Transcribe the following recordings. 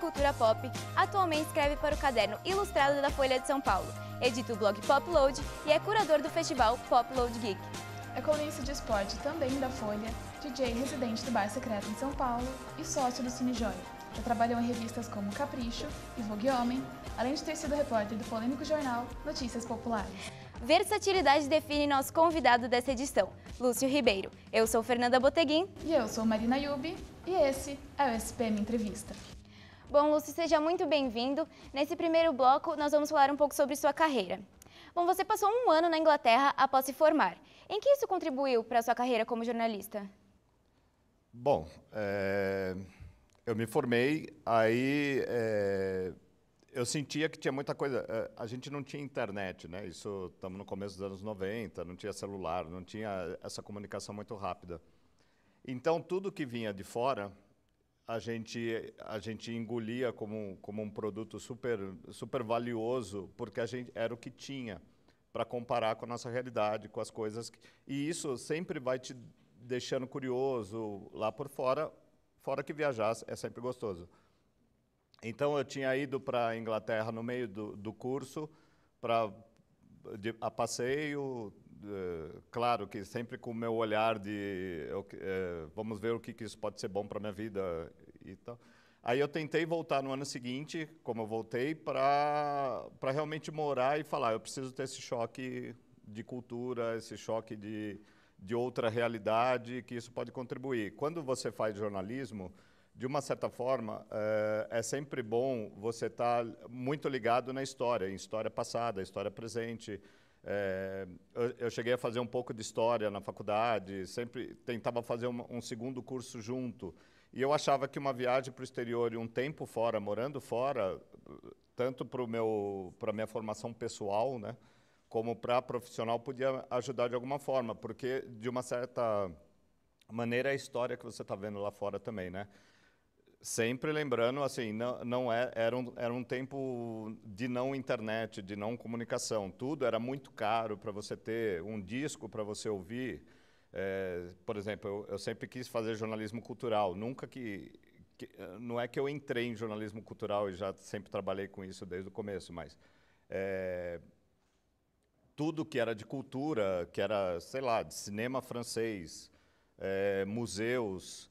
cultura pop, atualmente escreve para o caderno Ilustrado da Folha de São Paulo, edita o blog Popload e é curador do festival Popload Geek. É colunista de esporte também da Folha, DJ residente do Bar Secreto em São Paulo e sócio do Cinejoy. Já trabalhou em revistas como Capricho e Vogue Homem, além de ter sido repórter do polêmico jornal Notícias Populares. Versatilidade define nosso convidado dessa edição, Lúcio Ribeiro. Eu sou Fernanda Boteguin. E eu sou Marina Yubi. E esse é o SPM Entrevista. Bom, Lúcio, seja muito bem-vindo. Nesse primeiro bloco, nós vamos falar um pouco sobre sua carreira. Bom, você passou um ano na Inglaterra após se formar. Em que isso contribuiu para a sua carreira como jornalista? Bom, é... eu me formei, aí é... eu sentia que tinha muita coisa. É, a gente não tinha internet, né? Isso estamos no começo dos anos 90, não tinha celular, não tinha essa comunicação muito rápida. Então, tudo que vinha de fora a gente a gente engolia como um, como um produto super super valioso porque a gente era o que tinha para comparar com a nossa realidade com as coisas que, e isso sempre vai te deixando curioso lá por fora fora que viajar é sempre gostoso então eu tinha ido para a Inglaterra no meio do, do curso para a passeio eh, claro que sempre com o meu olhar de eh, eh, vamos ver o que, que isso pode ser bom para minha vida e tal. Aí eu tentei voltar no ano seguinte, como eu voltei, para realmente morar e falar, eu preciso ter esse choque de cultura, esse choque de, de outra realidade, que isso pode contribuir. Quando você faz jornalismo, de uma certa forma, é, é sempre bom você estar tá muito ligado na história, em história passada, história presente. É, eu, eu, cheguei a fazer um pouco de história na faculdade, sempre tentava fazer um, um segundo curso junto. E eu achava que uma viagem para o exterior e um tempo fora, morando fora, tanto para a minha formação pessoal, né, como para profissional, podia ajudar de alguma forma, porque, de uma certa maneira, é a história que você está vendo lá fora também, né? Sempre lembrando, assim, não, não é, era, um, era um tempo de não internet, de não comunicação. Tudo era muito caro para você ter um disco para você ouvir é, por exemplo, eu, eu, sempre quis fazer jornalismo cultural, nunca que, que, Não é que eu entrei em jornalismo cultural e já sempre trabalhei com isso desde o começo, mas. É, tudo que era de cultura, que era, sei lá, de cinema francês, é, museus,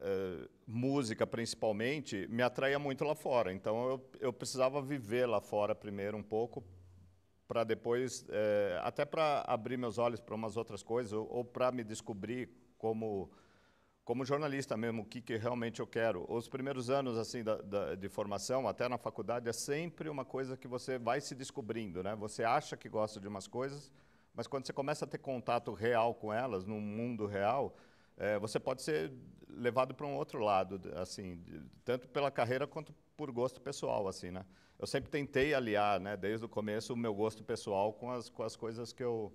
é, música principalmente, me atraía muito lá fora. Então eu, eu precisava viver lá fora primeiro um pouco para depois, é, até para abrir meus olhos para umas outras coisas, ou, ou para me descobrir como, como jornalista mesmo, o que, que realmente eu quero. Os primeiros anos assim da, da, de formação, até na faculdade, é sempre uma coisa que você vai se descobrindo. Né? Você acha que gosta de umas coisas, mas quando você começa a ter contato real com elas, num mundo real, é, você pode ser levado para um outro lado, assim, tanto pela carreira quanto por gosto pessoal, assim, né? Eu sempre tentei aliar, né, desde o começo, o meu gosto pessoal com as, com as coisas que eu,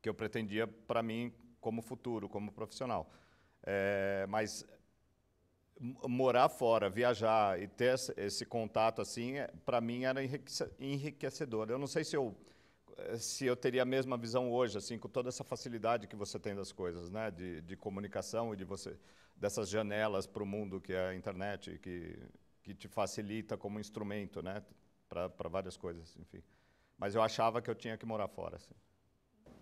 que eu pretendia para mim como futuro, como profissional. É, mas morar fora, viajar e ter esse contato assim, é, para mim era enriquecedor. Eu não sei se eu eh, se eu teria a mesma visão hoje, assim, com toda essa facilidade que você tem das coisas, né, de, de comunicação e de você dessas janelas para o mundo que é a internet, que que te facilita como instrumento, né, para várias coisas, enfim. Mas eu achava que eu tinha que morar fora, assim.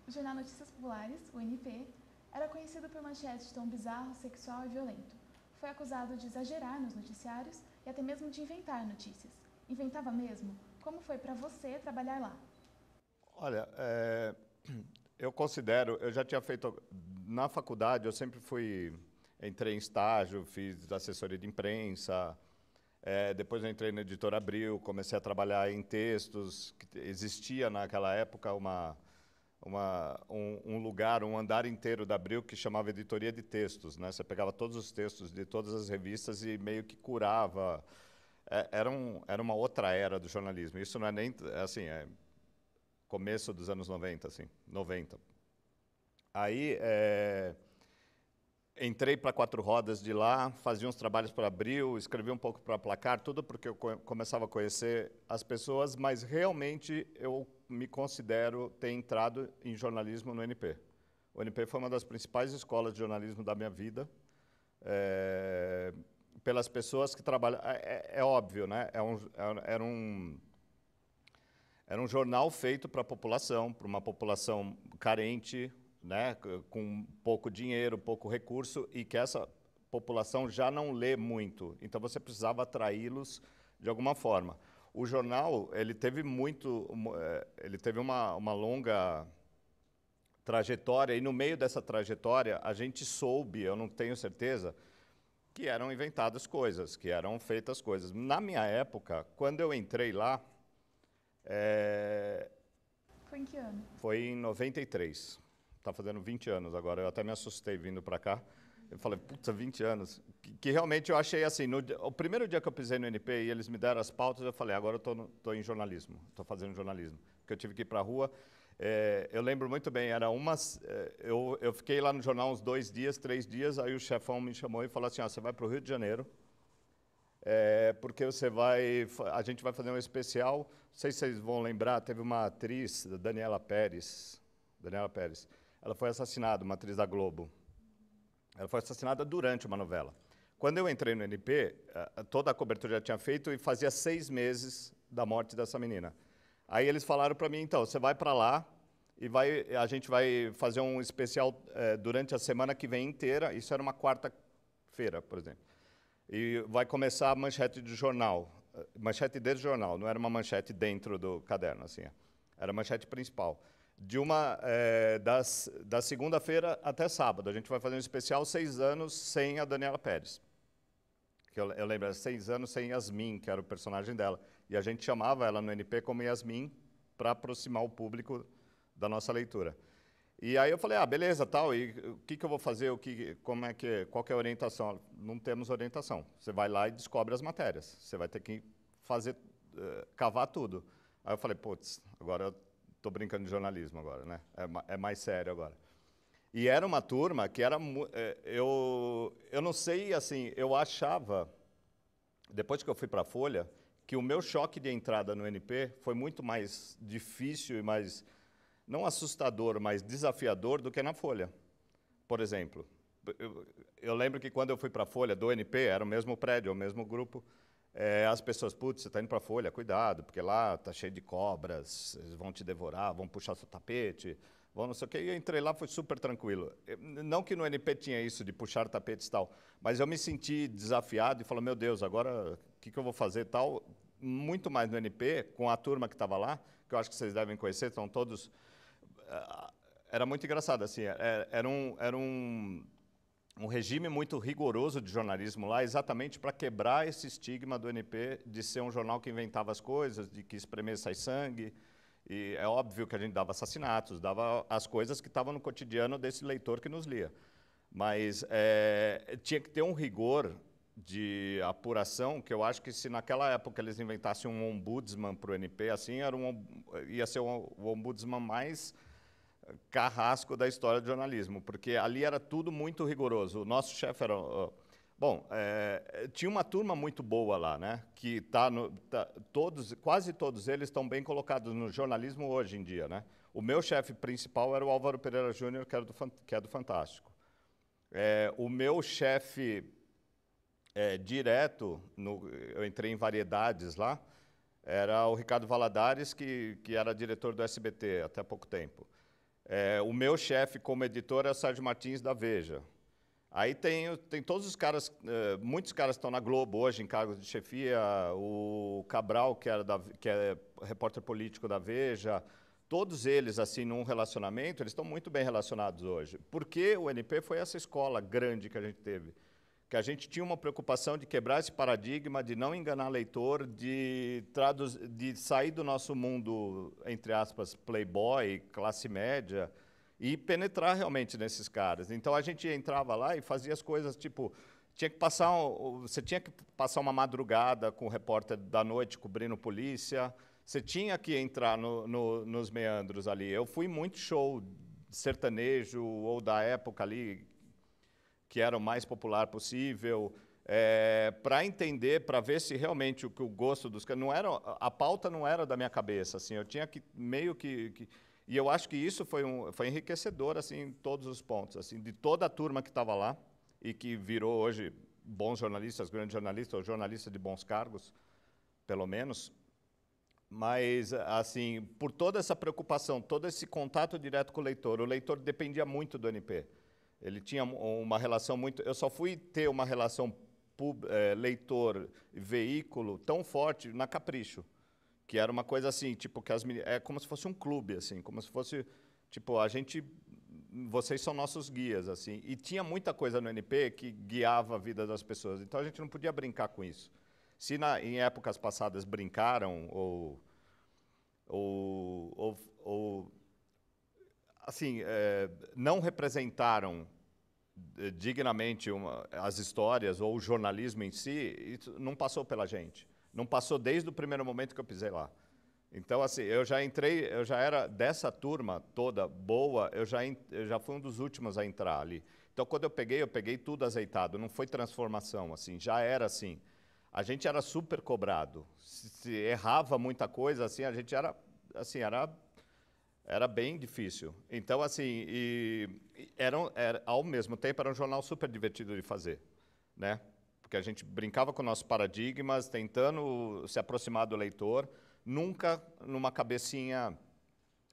O jornal Notícias Populares, o NP, era conhecido por manchetes de tom bizarro, sexual e violento. Foi acusado de exagerar nos noticiários e até mesmo de inventar notícias. Inventava mesmo? Como foi para você trabalhar lá? Olha, é, eu considero, eu já tinha feito na faculdade, eu sempre fui, entrei em estágio, fiz assessoria de imprensa, é, depois eu entrei na Editora Abril, comecei a trabalhar em textos, existia naquela época uma, uma, um, um, lugar, um andar inteiro da Abril que chamava Editoria de Textos. Né? Você pegava todos os textos de todas as revistas e meio que curava. É, era, um, era uma outra era do jornalismo. Isso não é nem assim, é começo dos anos 90, assim, 90. Aí é, entrei para Quatro Rodas de lá, fazia uns trabalhos para Abril, escrevia um pouco para Placar, tudo porque eu começava a conhecer as pessoas, mas realmente eu me considero ter entrado em jornalismo no NP. O NP foi uma das principais escolas de jornalismo da minha vida. É, pelas pessoas que trabalham. É, é, é óbvio, né? É um, é, era um era um jornal feito para a população, para uma população carente, né, com pouco dinheiro, pouco recurso, e que essa população já não lê muito. Então você precisava atraí-los de alguma forma. O jornal ele teve muito, eh, ele teve uma, uma longa trajetória, e no meio dessa trajetória a gente soube, eu não tenho certeza, que eram inventadas coisas, que eram feitas coisas. Na minha época, quando eu entrei lá, é... Foi em que ano? Foi em 93. Está fazendo 20 anos agora. Eu até me assustei vindo para cá. Eu falei, puta, 20 anos. Que, que realmente eu achei assim. No, o primeiro dia que eu pisei no NP e eles me deram as pautas, eu falei, agora eu estou em jornalismo. Estou fazendo jornalismo. Porque eu tive que ir para a rua. É, eu lembro muito bem, era umas. É, eu, eu fiquei lá no jornal uns dois dias, três dias. Aí o chefão me chamou e falou assim: ah, você vai para o Rio de Janeiro é, porque você vai. A gente vai fazer um especial. Não sei se vocês vão lembrar, teve uma atriz, Daniela Pérez. Daniela Pérez. Ela foi assassinada, uma atriz da Globo. Ela foi assassinada durante uma novela. Quando eu entrei no NP, toda a cobertura já tinha feito e fazia seis meses da morte dessa menina. Aí eles falaram para mim, então, você vai para lá e vai, a gente vai fazer um especial é, durante a semana que vem inteira. Isso era uma quarta-feira, por exemplo. E vai começar a manchete de jornal. Eh, manchete de jornal, não era uma manchete dentro do caderno, assim. É. Era a manchete principal. De uma, é, das, da segunda-feira até sábado. A gente vai fazer um especial seis anos sem a Daniela Pérez. Que eu, eu lembro, seis anos sem Yasmin, que era o personagem dela. E a gente chamava ela no NP como Yasmin para aproximar o público da nossa leitura. E aí eu falei, ah, beleza, tal, e o que, que eu vou fazer, o que, como é que, qual que é a orientação? Não temos orientação. Você vai lá e descobre as matérias. Você vai ter que fazer, uh, cavar tudo. Aí eu falei, putz, agora eu estou brincando de jornalismo agora, né? É, é, mais sério agora. E era uma turma que era, eh, eu, eu não sei, assim, eu achava, depois que eu fui para a Folha, que o meu choque de entrada no NP foi muito mais difícil e mais não assustador, mas desafiador do que na Folha. Por exemplo, eu, eu lembro que quando eu fui para a Folha do NP, era o mesmo prédio, o mesmo grupo, é, as pessoas, putz, você está indo para a Folha, cuidado, porque lá está cheio de cobras, eles vão te devorar, vão puxar seu tapete, vão não sei o quê. E eu entrei lá, foi super tranquilo. não que no NP tinha isso de puxar tapetes e tal, mas eu me senti desafiado e falei, meu Deus, agora o que, que eu vou fazer tal? Muito mais no NP, com a turma que estava lá, que eu acho que vocês devem conhecer, estão todos eh, era muito engraçado, assim, é, é, era um, era um, um regime muito rigoroso de jornalismo lá, exatamente para quebrar esse estigma do NP de ser um jornal que inventava as coisas, de que espremer sai sangue, e é óbvio que a gente dava assassinatos, dava as coisas que estavam no cotidiano desse leitor que nos lia. Mas é, tinha que ter um rigor de apuração que eu acho que se naquela época eles inventassem um ombudsman para o NP, assim, era um, ia ser o ombudsman mais carrasco da história do jornalismo, porque ali era tudo muito rigoroso. O nosso chefe era. Bom, é, tinha uma turma muito boa lá, né? Que tá, no, tá todos, quase todos eles estão bem colocados no jornalismo hoje em dia, né? O meu chefe principal era o Álvaro Pereira Júnior, que, que, é do Fantástico. É, o meu chefe é, direto, no, eu entrei em variedades lá, era o Ricardo Valadares, que, que era diretor do SBT até pouco tempo. É, o meu chefe como editor é o Sérgio Martins da Veja. Aí tem, tem todos os caras, é, muitos caras que estão na Globo hoje em cargos de chefia, o Cabral, que, era da, que é repórter político da Veja, todos eles, assim, num relacionamento, eles estão muito bem relacionados hoje. Porque o NP foi essa escola grande que a gente teve que a gente tinha uma preocupação de quebrar esse paradigma, de não enganar leitor, de, de sair do nosso mundo, entre aspas, playboy, classe média, e penetrar realmente nesses caras. Então a gente entrava lá e fazia as coisas tipo. Tinha que passar, você tinha que passar uma madrugada com o repórter da noite cobrindo polícia, você tinha que entrar no, no, nos meandros ali. Eu fui muito show sertanejo ou da época ali, que era o mais popular possível, é, eh, para entender, para ver se realmente o que o gosto dos não era a pauta não era da minha cabeça, assim, eu tinha que meio que, que e eu acho que isso foi um foi enriquecedor assim em todos os pontos, assim, de toda a turma que estava lá e que virou hoje bons jornalistas, grandes jornalistas, ou jornalistas de bons cargos, pelo menos. Mas assim, por toda essa preocupação, todo esse contato direto com o leitor, o leitor dependia muito do NP. Ele tinha uma relação muito. Eu só fui ter uma relação pub, é, leitor veículo tão forte na Capricho, que era uma coisa assim, tipo que as é como se fosse um clube assim, como se fosse tipo a gente, vocês são nossos guias assim. E tinha muita coisa no NP que guiava a vida das pessoas. Então a gente não podia brincar com isso. Se na, em épocas passadas brincaram ou ou, ou, ou assim é, não representaram eh, dignamente uma, as histórias ou o jornalismo em si, não passou pela gente. Não passou desde o primeiro momento que eu pisei lá. Então, assim, eu já entrei, eu já era dessa turma toda boa, eu já, eu já fui um dos últimos a entrar ali. Então, quando eu peguei, eu peguei tudo azeitado, não foi transformação, assim, já era assim. A gente era super cobrado, se, se errava muita coisa, assim, a gente era, assim, era era bem difícil. Então, assim, e, e eram, era, ao mesmo tempo era um jornal super divertido de fazer, né? Porque a gente brincava com nossos paradigmas, tentando se aproximar do leitor, nunca numa cabecinha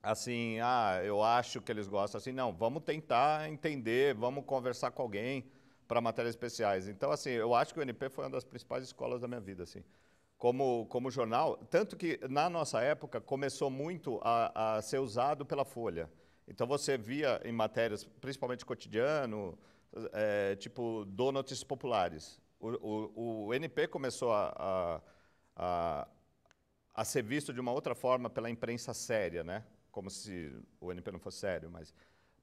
assim, ah, eu acho que eles gostam assim, não, vamos tentar entender, vamos conversar com alguém para matérias especiais. Então, assim, eu acho que o NP foi uma das principais escolas da minha vida, assim como, como jornal, tanto que na nossa época começou muito a, a ser usado pela Folha. Então você via em matérias, principalmente cotidiano, é, tipo do Notícias Populares. O, o, o NP começou a, a, a, a, ser visto de uma outra forma pela imprensa séria, né? como se o NP não fosse sério, mas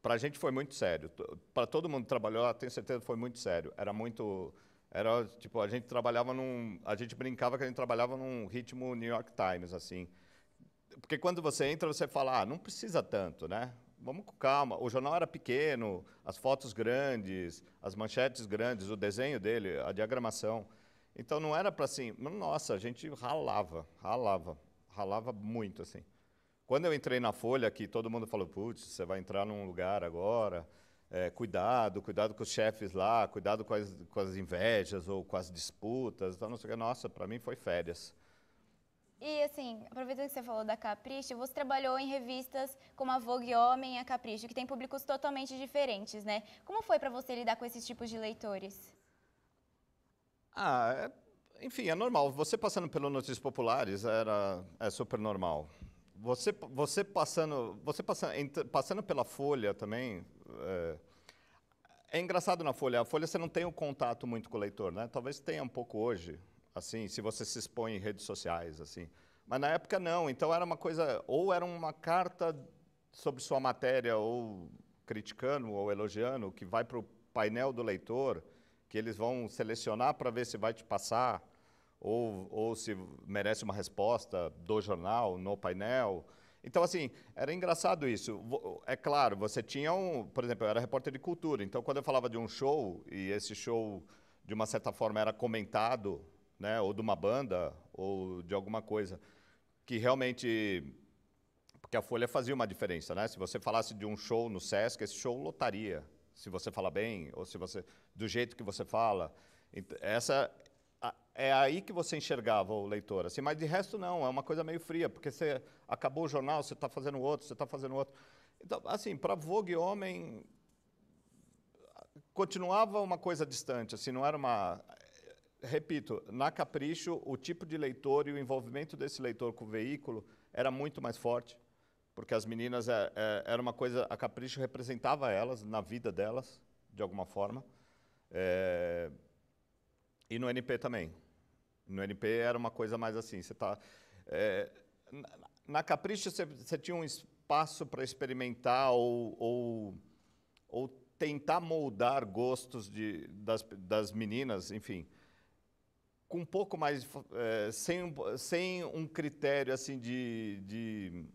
para a gente foi muito sério. Para todo mundo que trabalhou, tenho certeza, foi muito sério. Era muito era, tipo, a gente trabalhava num... A gente brincava que a gente trabalhava num ritmo New York Times, assim. Porque quando você entra, você fala, ah, não precisa tanto, né? Vamos com calma. O jornal era pequeno, as fotos grandes, as manchetes grandes, o desenho dele, a diagramação. Então não era para assim, nossa, a gente ralava, ralava, ralava muito assim. Quando eu entrei na Folha, que todo mundo falou, putz, você vai entrar num lugar agora é, cuidado, cuidado com os chefes lá, cuidado com as, com as invejas ou com as disputas. Então, não sei, nossa, para mim foi férias. E assim, aproveitando que você falou da Capricho, você trabalhou em revistas como a Vogue Homem e a Capricho, que tem públicos totalmente diferentes, né? Como foi para você lidar com esses tipos de leitores? Ah, é, enfim, é normal. Você passando pelo Notícias Populares era, é super normal. Você, você passando, você passando, passando pela Folha também, é, é, engraçado na Folha. A Folha você não tem um contato muito com o leitor, né? Talvez tenha um pouco hoje, assim, se você se expõe em redes sociais, assim. Mas na época não. Então era uma coisa, ou era uma carta sobre sua matéria, ou criticando ou elogiando, que vai para o painel do leitor, que eles vão selecionar para ver se vai te passar ou, ou se merece uma resposta do jornal, no painel. Então, assim, era engraçado isso. É claro, você tinha um. Por exemplo, eu era repórter de cultura, então quando eu falava de um show, e esse show, de uma certa forma, era comentado, né, ou de uma banda, ou de alguma coisa, que realmente. Porque a Folha fazia uma diferença, né? Se você falasse de um show no Sesc, esse show lotaria, se você fala bem, ou se você. do jeito que você fala. Essa é aí que você enxergava o leitor, assim, mas de resto não, é uma coisa meio fria, porque você acabou o jornal, você está fazendo outro, você está fazendo outro. Então, assim, para Vogue Homem, continuava uma coisa distante, assim, não era uma... Repito, na Capricho, o tipo de leitor e o envolvimento desse leitor com o veículo era muito mais forte, porque as meninas é, é, era uma coisa, a Capricho representava elas na vida delas, de alguma forma. É, e no NP também. No NP era uma coisa mais assim, você tá... É, na, na Capricho você, você, tinha um espaço para experimentar ou, ou, ou, tentar moldar gostos de, das, das meninas, enfim com um pouco mais é, sem, sem um critério assim de, de,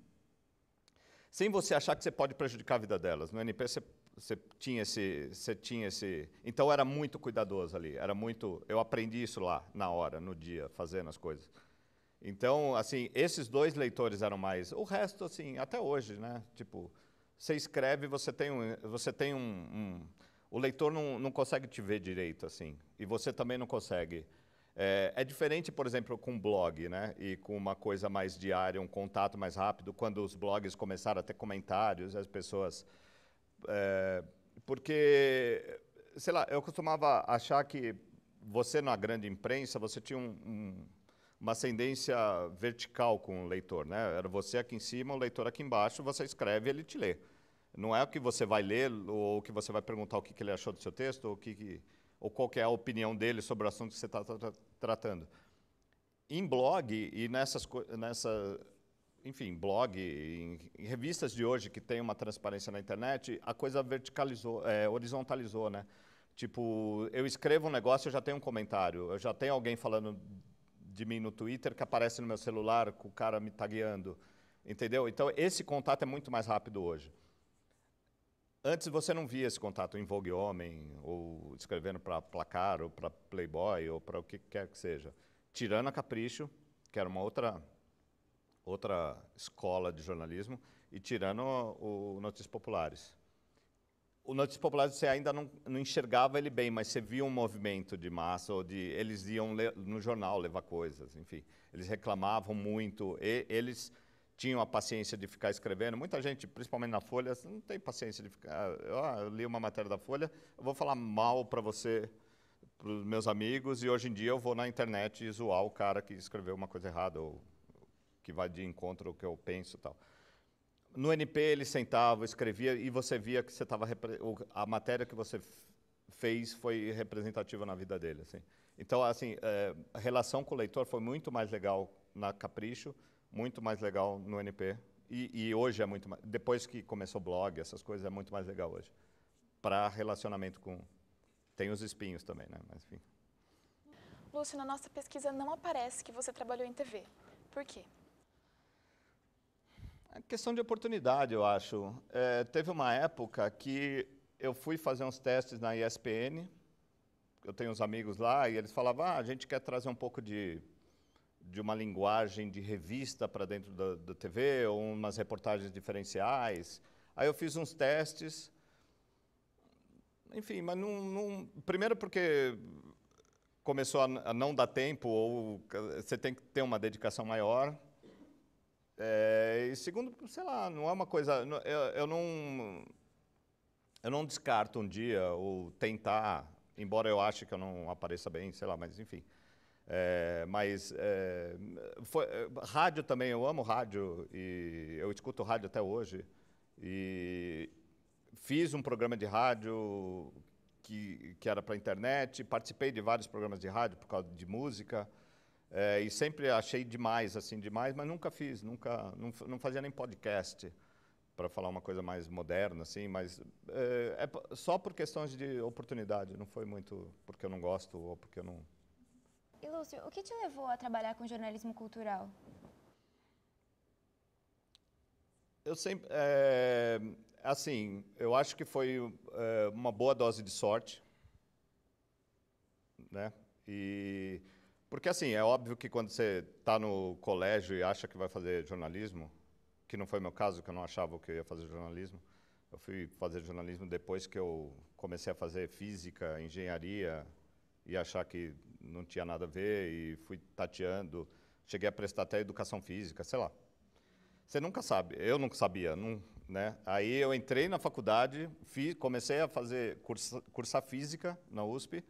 sem você achar que você pode prejudicar a vida delas no NP você você tinha esse, você tinha esse, então era muito cuidadoso ali, era muito, eu aprendi isso lá na hora, no dia, fazendo as coisas. Então, assim, esses dois leitores eram mais. O resto, assim, até hoje, né? Tipo, você escreve, você tem um, você tem um, um o leitor não, não consegue te ver direito, assim, e você também não consegue. É, é, diferente, por exemplo, com blog, né? E com uma coisa mais diária, um contato mais rápido. Quando os blogs começaram a ter comentários, as pessoas é, porque, sei lá, eu costumava achar que você, na grande imprensa, você tinha um, um, uma ascendência vertical com o leitor, né? Era você aqui em cima, o leitor aqui embaixo, você escreve e ele te lê. Não é o que você vai ler ou o que você vai perguntar o que, que ele achou do seu texto ou, que, que, ou qual é a opinião dele sobre o assunto que você está tra tá, tá tratando. Em blog e nessas, nessa, enfim, blog, em, em, revistas de hoje que tem uma transparência na internet, a coisa verticalizou, é, horizontalizou, né? Tipo, eu escrevo um negócio, eu já tenho um comentário, eu já tenho alguém falando de mim no Twitter que aparece no meu celular com o cara me tagueando, entendeu? Então, esse contato é muito mais rápido hoje. Antes você não via esse contato em Vogue Homem, ou escrevendo para Placar, ou para Playboy, ou para o que quer que seja. Tirando a Capricho, que era uma outra outra escola de jornalismo, e tirando o, Notícias Populares. O Notícias Populares você ainda não, não, enxergava ele bem, mas você via um movimento de massa, ou de, eles iam no jornal levar coisas, enfim. Eles reclamavam muito, e, eles tinham a paciência de ficar escrevendo. Muita gente, principalmente na Folha, assim, não tem paciência de ficar. Ah, eu, ah, eu li uma matéria da Folha, eu vou falar mal para você, para os meus amigos, e hoje em dia eu vou na internet zoar o cara que escreveu uma coisa errada, ou que vai de encontro ao que eu penso e tal. No NP ele sentava, escrevia e você via que você estava a matéria que você fez foi representativa na vida dele, assim. Então, assim, é, a relação com o leitor foi muito mais legal na Capricho, muito mais legal no NP e, e hoje é muito mais, depois que começou o blog, essas coisas é muito mais legal hoje para relacionamento com tem os espinhos também, né? Mas enfim. Lúcio, na nossa pesquisa não aparece que você trabalhou em TV. Por quê? É questão de oportunidade, eu acho. É, teve uma época que eu fui fazer uns testes na ESPN, eu tenho uns amigos lá, e eles falavam, ah, a gente quer trazer um pouco de, de uma linguagem de revista para dentro da, da TV, ou umas reportagens diferenciais. Aí eu fiz uns testes, enfim, mas não, não primeiro porque começou a, a não dar tempo, ou eh, você tem que ter uma dedicação maior, é, e segundo, sei lá, não é uma coisa. eu, eu, não. Eu não descarto um dia ou tentar, embora eu ache que eu não apareça bem, sei lá, mas enfim. É, mas é, foi, rádio também, eu amo rádio e eu escuto rádio até hoje. E fiz um programa de rádio que, que era para internet, participei de vários programas de rádio por causa de música. É, e sempre achei demais, assim, demais, mas nunca fiz, nunca, não, não fazia nem podcast para falar uma coisa mais moderna, assim, mas é, é, só por questões de oportunidade, não foi muito porque eu não gosto ou porque eu não... E, Lúcio, o que te levou a trabalhar com jornalismo cultural? Eu sempre... É, assim, eu acho que foi é, uma boa dose de sorte, né? E porque, assim, é óbvio que quando você está no colégio e acha que vai fazer jornalismo, que não foi meu caso, que eu não achava que eu ia fazer jornalismo, eu fui fazer jornalismo depois que eu comecei a fazer física, engenharia, e achar que não tinha nada a ver, e fui tateando. Cheguei a prestar até educação física, sei lá. Você nunca sabe, eu nunca sabia. Não, né? Aí eu entrei na faculdade, fiz, comecei a fazer cursa, cursar física na USP,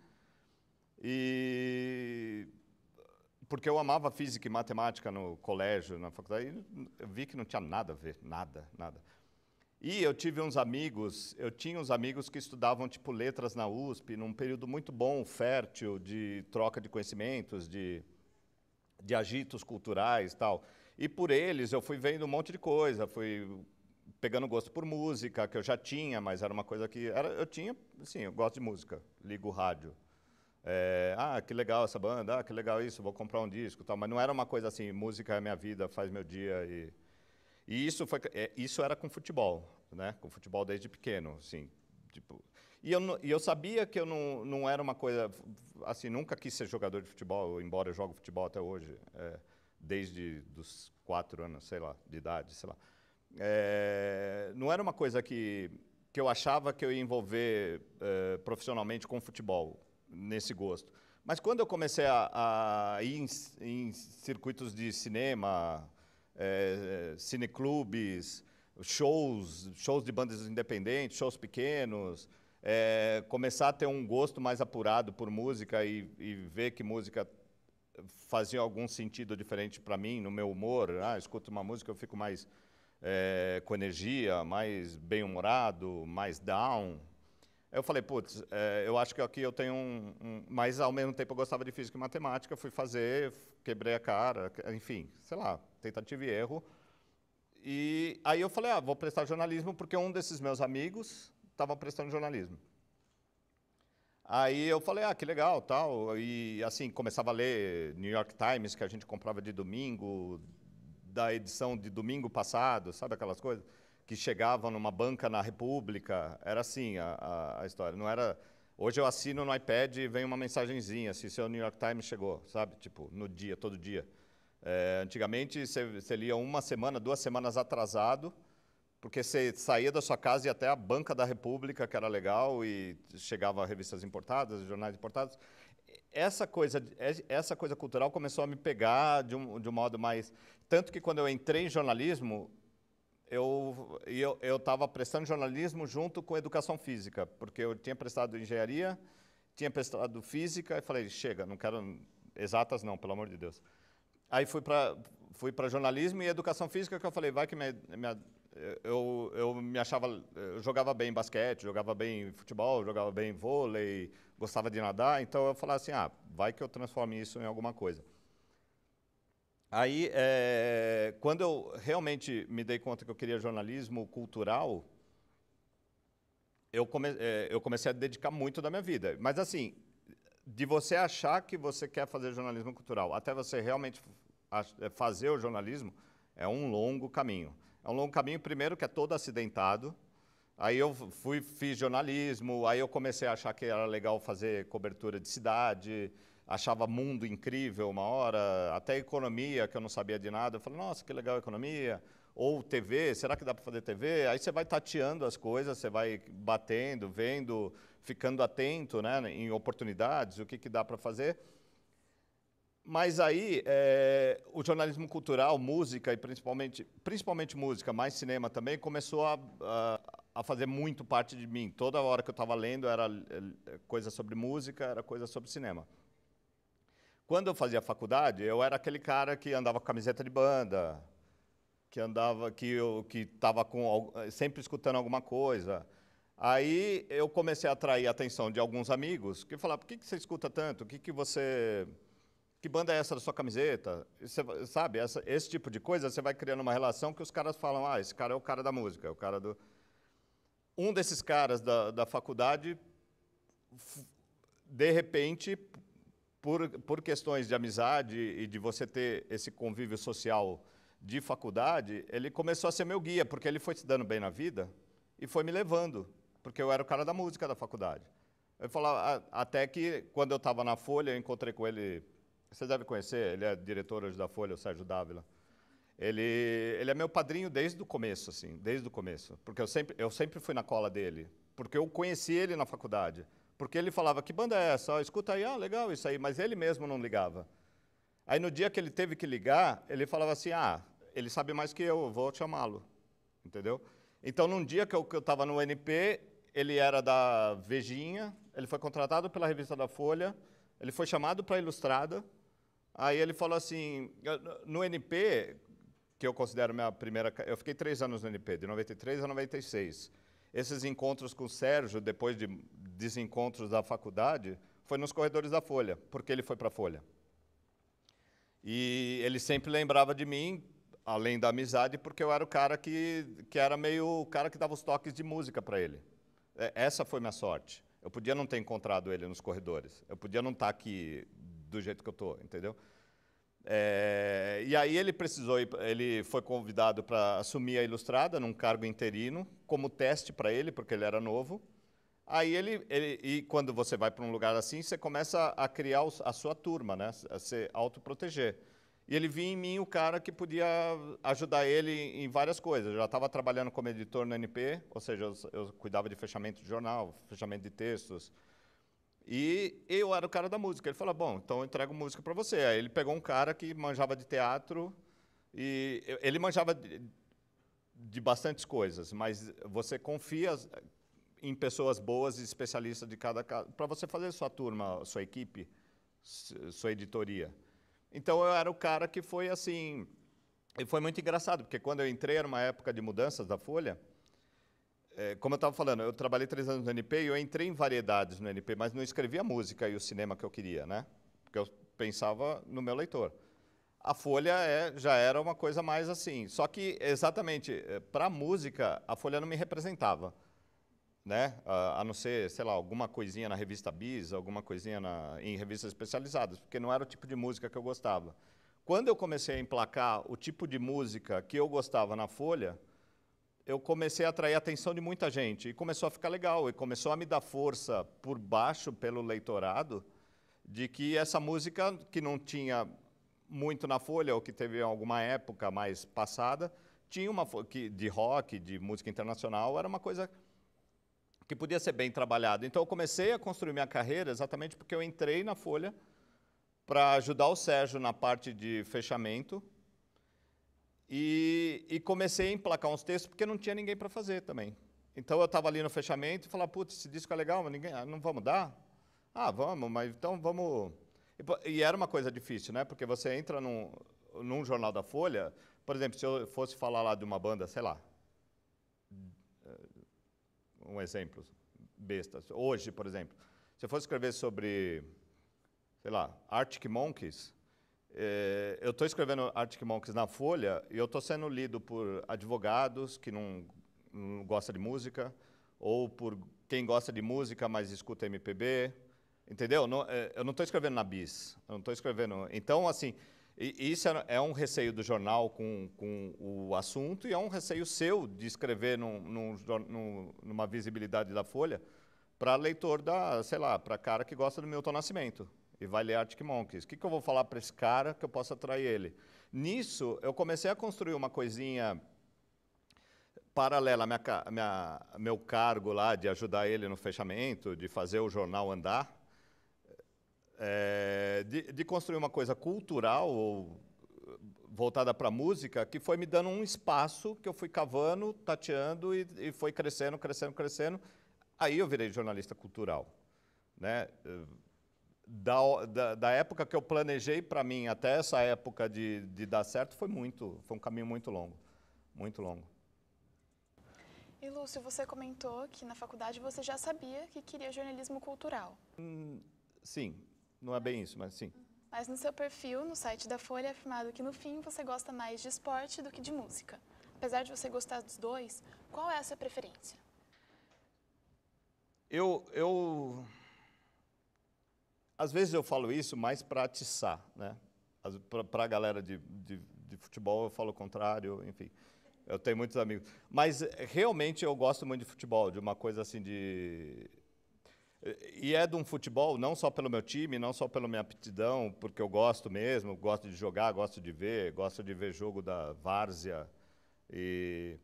e porque eu amava física e matemática no colégio, na faculdade, eu vi que não tinha nada a ver, nada, nada. E eu tive uns amigos, eu tinha uns amigos que estudavam tipo letras na USP, num período muito bom, fértil de troca de conhecimentos, de de agitos culturais, tal. E por eles eu fui vendo um monte de coisa, fui pegando gosto por música, que eu já tinha, mas era uma coisa que era, eu tinha, sim, eu gosto de música, ligo o rádio, é, ah, que legal essa banda, ah, que legal isso, vou comprar um disco, tal. Mas não era uma coisa assim, música é minha vida, faz meu dia e e isso foi é, isso era com futebol, né? Com futebol desde pequeno, assim, tipo. E eu, e eu sabia que eu não, não era uma coisa assim, nunca quis ser jogador de futebol, embora eu jogo futebol até hoje, é, desde dos quatro anos, sei lá, de idade, sei lá. É, não era uma coisa que que eu achava que eu ia envolver é, profissionalmente com futebol nesse gosto. Mas quando eu comecei a, a ir em, em, circuitos de cinema, é, cineclubes, shows, shows de bandas independentes, shows pequenos, é, começar a ter um gosto mais apurado por música e, e ver que música fazia algum sentido diferente para mim, no meu humor. Ah, escuto uma música, eu fico mais é, com energia, mais bem-humorado, mais down eu falei, putz, é, eu acho que aqui eu tenho um, um, Mas ao mesmo tempo eu gostava de física e matemática, fui fazer, quebrei a cara, enfim, sei lá, tentativa e erro. E aí eu falei, ah, vou prestar jornalismo porque um desses meus amigos estava prestando jornalismo. Aí eu falei, ah, que legal, tal. E assim, começava a ler New York Times, que a gente comprava de domingo, da edição de domingo passado, sabe aquelas coisas? que chegava numa banca na República. Era assim a, a, a, história. Não era. Hoje eu assino no iPad e vem uma mensagenzinha, assim, seu New York Times chegou, sabe? Tipo, no dia, todo dia. É, antigamente você, você lia uma semana, duas semanas atrasado, porque você saía da sua casa e até a banca da República, que era legal, e chegava revistas importadas, jornais importados. Essa coisa, essa coisa cultural começou a me pegar de um, de um modo mais. Tanto que quando eu entrei em jornalismo, eu eu eu estava prestando jornalismo junto com educação física, porque eu tinha prestado engenharia, tinha prestado física e falei, chega, não quero exatas não, pelo amor de Deus. Aí fui para fui para jornalismo e educação física que eu falei, vai que minha, minha eu, eu me achava eu jogava bem basquete, jogava bem futebol, jogava bem vôlei, gostava de nadar, então eu falava assim, ah, vai que eu transforme isso em alguma coisa. Aí, é, quando eu realmente me dei conta que eu queria jornalismo cultural, eu, come, é, eu comecei a dedicar muito da minha vida. Mas, assim, de você achar que você quer fazer jornalismo cultural até você realmente eh, fazer o jornalismo, é um longo caminho. É um longo caminho, primeiro, que é todo acidentado. Aí eu fui, fiz jornalismo, aí eu comecei a achar que era legal fazer cobertura de cidade, achava mundo incrível uma hora, até economia, que eu não sabia de nada. Eu falei, nossa, que legal economia. Ou TV, será que dá para fazer TV? Aí você vai tateando as coisas, você vai batendo, vendo, ficando atento né, em oportunidades, o que, que dá para fazer. Mas aí, é, o jornalismo cultural, música e principalmente, principalmente música, mais cinema também, começou a, a, a fazer muito parte de mim. Toda hora que eu estava lendo era eh, coisa sobre música, era coisa sobre cinema. Quando eu fazia faculdade, eu era aquele cara que andava com camiseta de banda, que andava, que eu, que estava com sempre escutando alguma coisa. Aí eu comecei a atrair a atenção de alguns amigos que falavam: por que, que você escuta tanto? O que, que você. Que banda é essa da sua camiseta? Você, sabe, essa, esse tipo de coisa você vai criando uma relação que os caras falam: ah, esse cara é o cara da música, é o cara do. Um desses caras da, da faculdade, de repente, por, por questões de amizade e de você ter esse convívio social de faculdade, ele começou a ser meu guia, porque ele foi se dando bem na vida e foi me levando, porque eu era o cara da música da faculdade. Eu falava, até que quando eu estava na Folha, eu encontrei com ele, você deve conhecer, ele é diretor hoje da Folha, o Sérgio Dávila. Ele, ele é meu padrinho desde o começo, assim, desde o começo, porque eu sempre, eu sempre fui na cola dele, porque eu conheci ele na faculdade. Porque ele falava, que banda é essa? Oh, escuta aí, ah, legal isso aí, mas ele mesmo não ligava. Aí no dia que ele teve que ligar, ele falava assim, ah, ele sabe mais que eu, vou chamá-lo, entendeu? Então, num dia que eu estava no NP, ele era da Vejinha, ele foi contratado pela revista da Folha, ele foi chamado para a Ilustrada, aí ele falou assim, no NP, que eu considero minha primeira... Eu fiquei três anos no NP, de 93 a 96, esses encontros com o Sérgio, depois de desencontros da faculdade, foi nos corredores da Folha, porque ele foi para a Folha. E ele sempre lembrava de mim, além da amizade, porque eu era o cara que, que era meio o cara que dava os toques de música para ele. É, essa foi minha sorte. Eu podia não ter encontrado ele nos corredores. Eu podia não estar tá aqui do jeito que eu estou, entendeu? É, e aí ele precisou, ele foi convidado para assumir a Ilustrada num cargo interino, como teste para ele, porque ele era novo. Aí ele, ele e quando você vai para um lugar assim, você começa a criar a sua turma, né? A se autoproteger. E ele viu em mim o cara que podia ajudar ele em várias coisas. Eu já estava trabalhando como editor no NP, ou seja, eu, eu cuidava de fechamento de jornal, fechamento de textos, e eu era o cara da música. Ele falou: Bom, então eu entrego música para você. Aí ele pegou um cara que manjava de teatro e ele manjava de, de bastantes coisas, mas você confia em pessoas boas e especialistas de cada caso para você fazer sua turma, sua equipe, sua editoria. Então eu era o cara que foi assim. E foi muito engraçado, porque quando eu entrei, era uma época de mudanças da Folha é, como eu estava falando, eu trabalhei três anos no NP e eu entrei em variedades no NP, mas não escrevia a música e o cinema que eu queria, né? Porque eu pensava no meu leitor. A Folha é, já era uma coisa mais assim. Só que, exatamente, é, para a música, a Folha não me representava. Né? A, não ser, sei lá, alguma coisinha na revista Bis, alguma coisinha na, em revistas especializadas, porque não era o tipo de música que eu gostava. Quando eu comecei a emplacar o tipo de música que eu gostava na Folha, eu comecei a atrair a atenção de muita gente. E começou a ficar legal, e começou a me dar força por baixo, pelo leitorado, de que essa música, que não tinha muito na Folha, ou que teve alguma época mais passada, tinha uma que de rock, de música internacional, era uma coisa que podia ser bem trabalhada. Então eu comecei a construir minha carreira exatamente porque eu entrei na Folha para ajudar o Sérgio na parte de fechamento e, e comecei a emplacar uns textos porque não tinha ninguém para fazer também. Então eu estava ali no fechamento e falava, putz, esse disco é legal, mas ninguém, ah, não vamos dar? Ah, vamos, mas então vamos. E, e era uma coisa difícil, né? Porque você entra num, num jornal da Folha, por exemplo, se eu fosse falar lá de uma banda, sei lá, eh, um exemplo, besta, hoje, por exemplo, se eu fosse escrever sobre, sei lá, Arctic Monkeys, é, eu estou escrevendo Arctic Monkeys na Folha e eu estou sendo lido por advogados que não, não gosta de música ou por quem gosta de música mas escuta MPB, entendeu? Não, é, eu não estou escrevendo na bis, eu não estou escrevendo. Então assim, e, isso é, é um receio do jornal com, com o assunto e é um receio seu de escrever num, num, num, numa visibilidade da Folha para leitor da, sei lá, para cara que gosta do Milton Nascimento e vai ler Arctic Monkeys. O que, que eu vou falar para esse cara que eu possa atrair ele? Nisso, eu comecei a construir uma coisinha paralela ao minha, minha, meu cargo lá de ajudar ele no fechamento, de fazer o jornal andar, é, de, de construir uma coisa cultural ou voltada para música que foi me dando um espaço que eu fui cavando, tateando e, e foi crescendo, crescendo, crescendo. Aí eu virei jornalista cultural, né? da, da, da, época que eu planejei para mim até essa época de, de dar certo foi muito, foi um caminho muito longo, muito longo. E Lúcio, você comentou que na faculdade você já sabia que queria jornalismo cultural. Hum, sim, não é bem isso, mas sim. Mas no seu perfil, no site da Folha, é afirmado que no fim você gosta mais de esporte do que de música. Apesar de você gostar dos dois, qual é a sua preferência? Eu, eu às vezes eu falo isso mais para atiçar, né? Para a galera de, de, de, futebol eu falo o contrário, enfim. Eu tenho muitos amigos. Mas eh, realmente eu gosto muito de futebol, de uma coisa assim de. E é de um futebol, não só pelo meu time, não só pela minha aptidão, porque eu gosto mesmo, gosto de jogar, gosto de ver, gosto de ver jogo da várzea. E...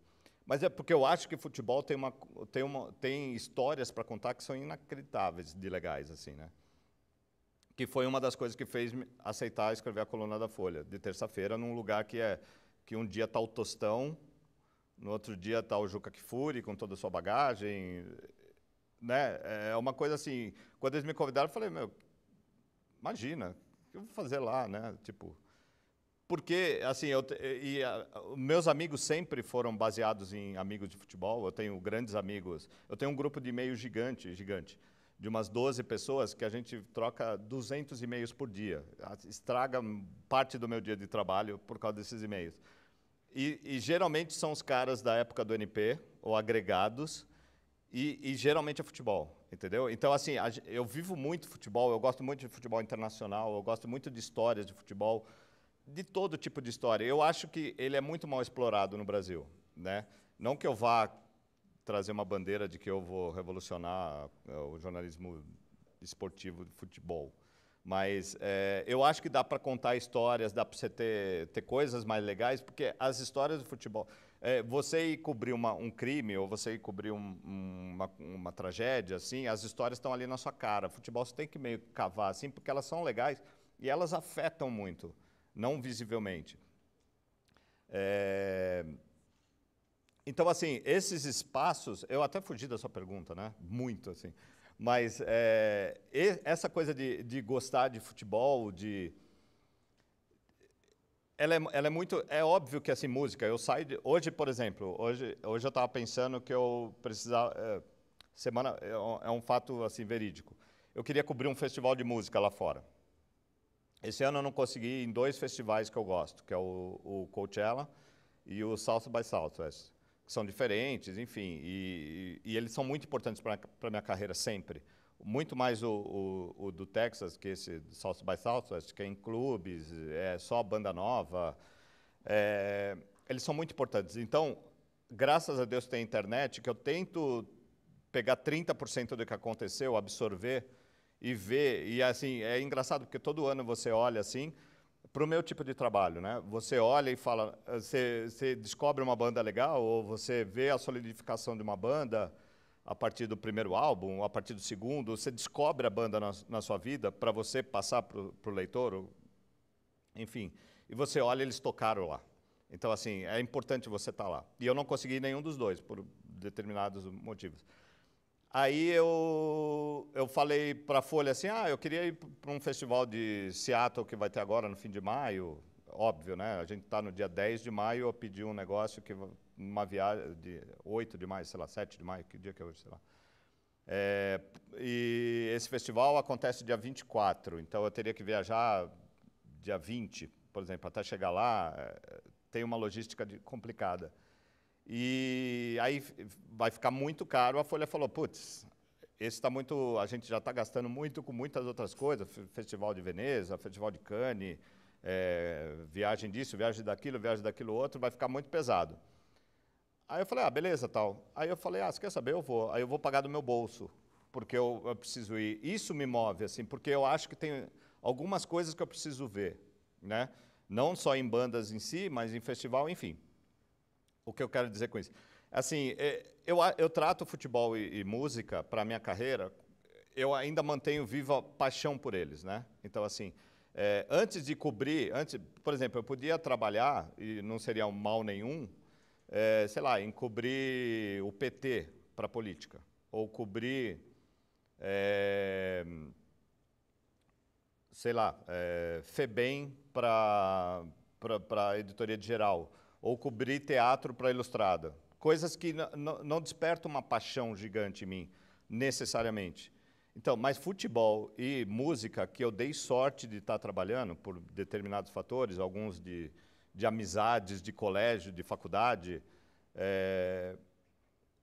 Mas é porque eu acho que futebol tem, uma, tem, uma, tem histórias para contar que são inacreditáveis de legais, assim, né? que foi uma das coisas que fez aceitar escrever a coluna da Folha, de terça-feira, num lugar que é que um dia está o Tostão, no outro dia está o Juca Kifuri, com toda a sua bagagem. Né? É uma coisa assim, quando eles me convidaram, eu falei, meu, imagina, o que eu vou fazer lá, né? Tipo, porque, assim, eu, e, a, meus amigos sempre foram baseados em amigos de futebol, eu tenho grandes amigos, eu tenho um grupo de e-mail gigante, gigante, de umas 12 pessoas que a gente troca 200 e-mails por dia. Estraga parte do meu dia de trabalho por causa desses e-mails. E, e geralmente são os caras da época do NP, ou agregados, e, e geralmente é futebol, entendeu? Então, assim, a, eu vivo muito futebol, eu gosto muito de futebol internacional, eu gosto muito de histórias de futebol, de todo tipo de história. Eu acho que ele é muito mal explorado no Brasil, né? Não que eu vá trazer uma bandeira de que eu vou revolucionar é, o jornalismo esportivo de futebol. Mas é, eu acho que dá para contar histórias, dá para você ter, ter coisas mais legais, porque as histórias do futebol. É, você ir cobrir uma, um crime ou você ir cobrir um, uma, uma tragédia, assim, as histórias estão ali na sua cara. Futebol você tem que meio cavar, assim, porque elas são legais e elas afetam muito, não visivelmente. É, então, assim, esses espaços, eu até fugi da sua pergunta, né? Muito, assim. Mas é, essa coisa de, de gostar de futebol, de, ela é, ela é, muito. É óbvio que assim, música, eu saio. De, hoje, por exemplo, hoje, hoje eu estava pensando que eu precisava. É, semana. É, é, um fato assim, verídico. Eu queria cobrir um festival de música lá fora. Esse ano eu não consegui em dois festivais que eu gosto, que é o, o Coachella e o South by Southwest são diferentes, enfim, e, e, eles são muito importantes para a minha carreira sempre. Muito mais o, o, o, do Texas que esse South by Southwest, que é em clubes, é só banda nova. É, eles são muito importantes. Então, graças a Deus tem internet, que eu tento pegar 30% do que aconteceu, absorver e ver. E assim, é engraçado porque todo ano você olha assim, para o meu tipo de trabalho, né? Você olha e fala, você, você, descobre uma banda legal ou você vê a solidificação de uma banda a partir do primeiro álbum, a partir do segundo, você descobre a banda na, na sua vida para você passar para o leitor, ou, enfim, e você olha eles tocaram lá. Então assim é importante você estar tá lá. E eu não consegui nenhum dos dois por determinados motivos. Aí eu, eu falei para a Folha assim, ah, eu queria ir para um festival de Seattle que vai ter agora no fim de maio, óbvio, né? A gente está no dia 10 de maio, eu pedi um negócio que uma viagem de 8 de maio, sei lá, 7 de maio, que dia que é hoje, sei lá. É, e esse festival acontece dia 24, então eu teria que viajar dia 20, por exemplo, até chegar lá, é, tem uma logística de, complicada. E aí vai ficar muito caro. A Folha falou: putz, esse está muito. A gente já está gastando muito com muitas outras coisas. Festival de Veneza, Festival de Cannes, é, viagem disso, viagem daquilo, viagem daquilo outro, vai ficar muito pesado. Aí eu falei, ah, beleza, tal. Aí eu falei, ah, você quer saber? Eu vou. Aí eu vou pagar do meu bolso, porque eu, eu preciso ir. Isso me move, assim, porque eu acho que tem algumas coisas que eu preciso ver, né? Não só em bandas em si, mas em festival, enfim. O que eu quero dizer com isso? Assim, é, eu, eu trato futebol e, e música para minha carreira, eu ainda mantenho viva paixão por eles, né? Então, assim, é, antes de cobrir, antes, por exemplo, eu podia trabalhar, e não seria um mal nenhum, é, sei lá, em cobrir o PT para política, ou cobrir, é, sei lá, é, FEBEM para a editoria de geral, ou cobrir teatro para ilustrada. Coisas que não despertam uma paixão gigante em mim, necessariamente. Então, mas futebol e música, que eu dei sorte de estar tá trabalhando por determinados fatores, alguns de, de amizades, de colégio, de faculdade, é,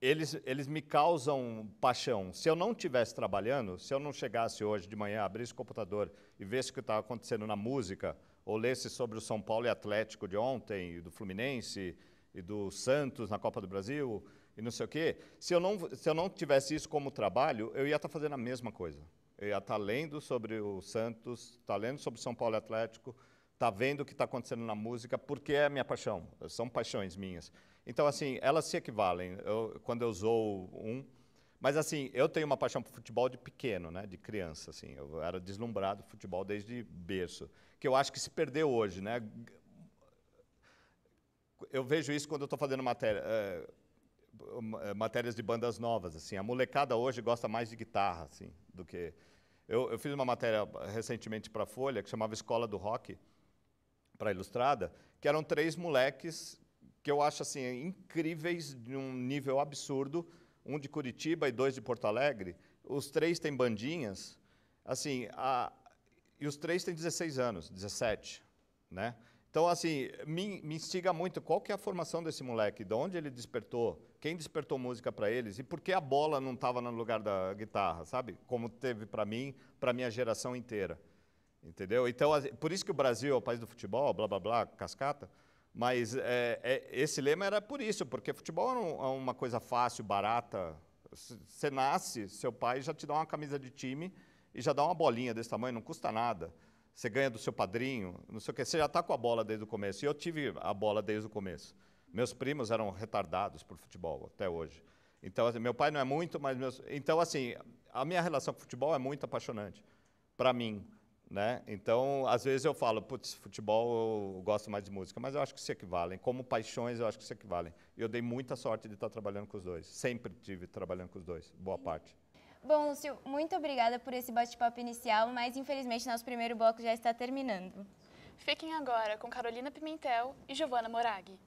eles, eles me causam paixão. Se eu não estivesse trabalhando, se eu não chegasse hoje de manhã, abrisse o computador e vesse o que estava acontecendo na música, ou lesse sobre o São Paulo e Atlético de ontem, e do Fluminense, e do Santos na Copa do Brasil, e não sei o quê, se eu não, se eu não tivesse isso como trabalho, eu ia estar tá fazendo a mesma coisa. Eu ia estar tá lendo sobre o Santos, estar tá lendo sobre o São Paulo e Atlético, estar vendo o que está acontecendo na música, porque é a minha paixão, são paixões minhas. Então, assim, elas se equivalem. Eu, quando eu sou um, mas assim, eu tenho uma paixão por futebol de pequeno, né, de criança, assim. Eu era deslumbrado futebol desde berço que eu acho que se perdeu hoje. Né? Eu vejo isso quando eu estou fazendo matéria, é, matérias de bandas novas. Assim. A molecada hoje gosta mais de guitarra assim, do que. Eu, eu fiz uma matéria recentemente para a Folha que chamava Escola do Rock, para Ilustrada, que eram três moleques que eu acho assim incríveis, de um nível absurdo, um de Curitiba e dois de Porto Alegre. Os três têm bandinhas. Assim, a, e os três têm 16 anos, 17, né? Então, assim, me, me instiga muito qual que é a formação desse moleque, de onde ele despertou, quem despertou música para eles e por que a bola não estava no lugar da guitarra, sabe? Como teve para mim, para minha geração inteira, entendeu? Então, por isso que o Brasil é o país do futebol, blá, blá, blá, cascata, mas é, é, esse lema era por isso, porque futebol é, é uma coisa fácil, barata. Você nasce, seu pai já te dá uma camisa de time e já dá uma bolinha desse tamanho, não custa nada. Você ganha do seu padrinho, não sei o quê. Você já está com a bola desde o começo. E eu tive a bola desde o começo. Meus primos eram retardados por futebol até hoje. Então, assim, meu pai não é muito, mas meus... Então, assim, a minha relação com futebol é muito apaixonante para mim. Né? Então, às vezes eu falo, putz, futebol eu gosto mais de música, mas eu acho que se equivalem. Como paixões, eu acho que se equivalem. e Eu dei muita sorte de estar tá trabalhando com os dois. Sempre tive trabalhando com os dois, boa parte. Bom, Lúcio, muito obrigada por esse bate-papo inicial, mas infelizmente nosso primeiro bloco já está terminando. Fiquem agora com Carolina Pimentel e Giovana Moraghi.